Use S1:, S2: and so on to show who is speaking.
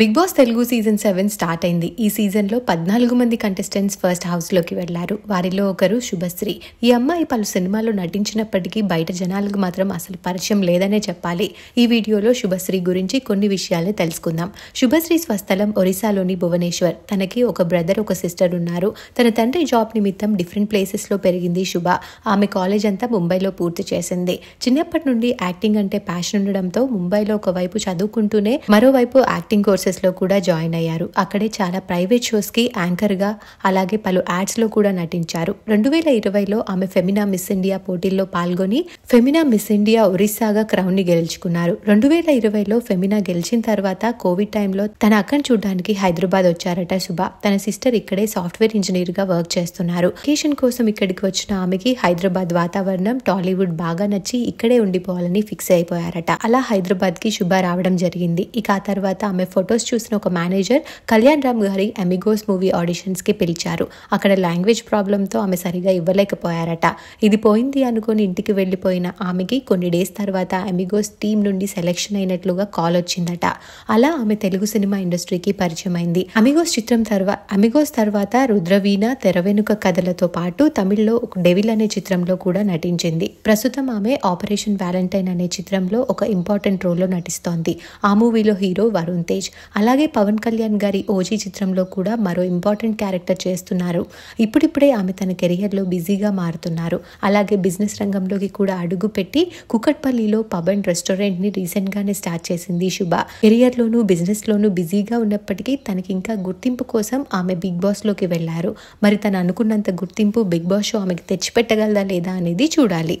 S1: big Boss Telugu season seven start అయింది ఈ సీజన్లో పద్నాలుగు మంది కంటెస్టెంట్స్ ఫస్ట్ హౌస్లోకి వెళ్లారు వారిలో ఒకరు శుభశ్రీ ఈ అమ్మాయి పలు సినిమాల్లో నటించినప్పటికీ బయట జనాలకు మాత్రం అసలు పరిచయం లేదనే చెప్పాలి ఈ వీడియోలో శుభశ్రీ గురించి కొన్ని విషయాలు తెలుసుకుందాం శుభశ్రీ స్వస్థలం ఒరిస్సాలోని భువనేశ్వర్ తనకి ఒక బ్రదర్ ఒక సిస్టర్ ఉన్నారు తన తండ్రి జాబ్ నిమిత్తం డిఫరెంట్ ప్లేసెస్లో పెరిగింది శుభ ఆమె కాలేజ్ అంతా ముంబైలో పూర్తి చేసింది చిన్నప్పటి నుండి యాక్టింగ్ అంటే ప్యాషన్ ఉండడంతో ముంబైలో ఒకవైపు చదువుకుంటూనే మరోవైపు యాక్టింగ్ కోర్స్ కోర్సెస్లో కూడా జాయిన్ అయ్యారు అక్కడే చాలా ప్రైవేట్ షోస్కి యాంకర్గా అలాగే పలు యాడ్స్లో కూడా నటించారు రెండు వేల ఇరవైలో ఆమె ఫెమినా మిస్ ఇండియా పోటీల్లో పాల్గొని ఫెమినా మిస్ ఇండియా ఒరిస్సాగా క్రౌన్ని గెలుచుకున్నారు రెండు వేల ఇరవైలో ఫెమినా గెలిచిన తర్వాత కోవిడ్ టైంలో తన అక్కను చూడడానికి హైదరాబాద్ వచ్చారట శుభ తన సిస్టర్ ఇక్కడే సాఫ్ట్వేర్ ఇంజనీర్ గా వర్క్ చేస్తున్నారు కేషన్ కోసం ఇక్కడికి వచ్చిన ఆమెకి హైదరాబాద్ వాతావరణం టాలీవుడ్ బాగా నచ్చి ఇక్కడే ఉండిపోవాలని ఫిక్స్ అయిపోయారట అలా హైదరాబాద్ కి శుభ రావడం జరిగింది ఇక ఆ తర్వాత ఆమె ఫోటో పర్పస్ చూసిన ఒక మేనేజర్ కళ్యాణ్ రామ్ గారి అమిగోస్ మూవీ ఆడిషన్స్కి పిలిచారు అక్కడ లాంగ్వేజ్ ప్రాబ్లంతో ఆమె సరిగా ఇవ్వలేకపోయారట ఇది పోయింది అనుకుని ఇంటికి వెళ్ళిపోయిన ఆమెకి కొన్ని డేస్ తర్వాత అమిగోస్ టీం నుండి సెలెక్షన్ అయినట్లుగా కాల్ వచ్చిందట అలా ఆమె తెలుగు సినిమా ఇండస్ట్రీకి పరిచయం అయింది అమిగోస్ చిత్రం తర్వాత అమిగోస్ తర్వాత రుద్రవీణ తెరవెనుక కథలతో పాటు తమిళ్లో ఒక డెవిల్ అనే చిత్రంలో కూడా నటించింది ప్రస్తుతం ఆమె ఆపరేషన్ వ్యాలంటైన్ అనే చిత్రంలో ఒక ఇంపార్టెంట్ రోల్లో నటిస్తోంది ఆ మూవీలో హీరో వరుణ్ తేజ్ అలాగే పవన్ కళ్యాణ్ గారి ఓజీ చిత్రంలో కూడా మరో ఇంపార్టెంట్ క్యారెక్టర్ చేస్తున్నారు ఇప్పుడిప్పుడే ఆమె తన కెరియర్లో బిజీగా మారుతున్నారు అలాగే బిజినెస్ రంగంలోకి కూడా అడుగుపెట్టి కుకట్పల్లిలో పవన్ రెస్టారెంట్ని రీసెంట్గానే స్టార్ట్ చేసింది శుభ కెరియర్లోనూ బిజినెస్లోనూ బిజీగా ఉన్నప్పటికీ తనకి ఇంకా గుర్తింపు కోసం ఆమె బిగ్ బాస్లోకి వెళ్ళారు మరి తను అనుకున్నంత గుర్తింపు బిగ్ బాస్ షో ఆమెకి తెచ్చిపెట్టగలదా లేదా అనేది చూడాలి